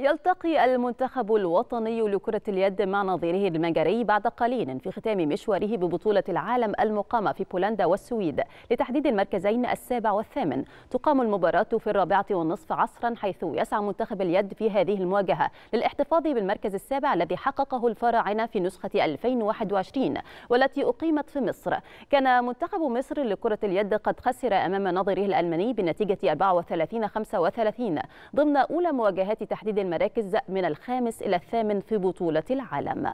يلتقي المنتخب الوطني لكرة اليد مع نظيره المجري بعد قليل في ختام مشواره ببطولة العالم المقامة في بولندا والسويد لتحديد المركزين السابع والثامن تقام المباراة في الرابعة والنصف عصرا حيث يسعى منتخب اليد في هذه المواجهة للاحتفاظ بالمركز السابع الذي حققه الفراعنة في نسخة 2021 والتي أقيمت في مصر كان منتخب مصر لكرة اليد قد خسر أمام نظيره الألماني بنتيجة 34-35 ضمن أولى مواجهات تحديد المراكز من الخامس إلى الثامن في بطولة العالم